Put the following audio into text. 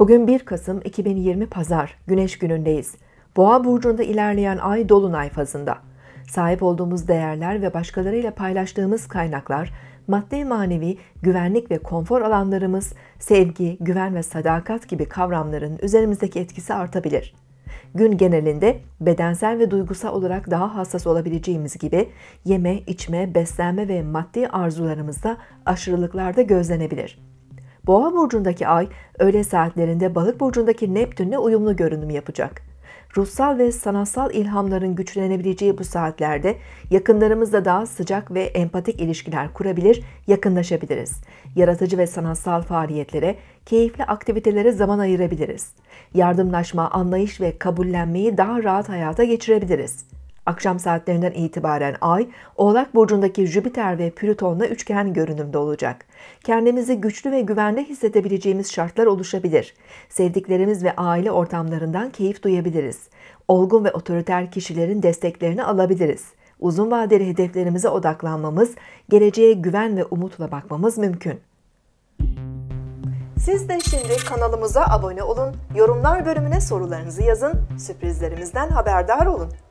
Bugün 1 Kasım 2020 Pazar, Güneş günündeyiz. Boğa burcunda ilerleyen ay dolunay fazında. Sahip olduğumuz değerler ve başkalarıyla paylaştığımız kaynaklar, maddi manevi, güvenlik ve konfor alanlarımız, sevgi, güven ve sadakat gibi kavramların üzerimizdeki etkisi artabilir. Gün genelinde bedensel ve duygusal olarak daha hassas olabileceğimiz gibi yeme, içme, beslenme ve maddi arzularımızda aşırılıklar da gözlenebilir. Boğa burcundaki ay öğle saatlerinde balık burcundaki Neptünle uyumlu görünüm yapacak. Ruhsal ve sanatsal ilhamların güçlenebileceği bu saatlerde yakınlarımızla daha sıcak ve empatik ilişkiler kurabilir, yakınlaşabiliriz. Yaratıcı ve sanatsal faaliyetlere, keyifli aktivitelere zaman ayırabiliriz. Yardımlaşma, anlayış ve kabullenmeyi daha rahat hayata geçirebiliriz. Akşam saatlerinden itibaren Ay, Oğlak Burcu'ndaki Jüpiter ve Plüton'la üçgen görünümde olacak. Kendimizi güçlü ve güvende hissedebileceğimiz şartlar oluşabilir. Sevdiklerimiz ve aile ortamlarından keyif duyabiliriz. Olgun ve otoriter kişilerin desteklerini alabiliriz. Uzun vadeli hedeflerimize odaklanmamız, geleceğe güven ve umutla bakmamız mümkün. Siz de şimdi kanalımıza abone olun, yorumlar bölümüne sorularınızı yazın, sürprizlerimizden haberdar olun.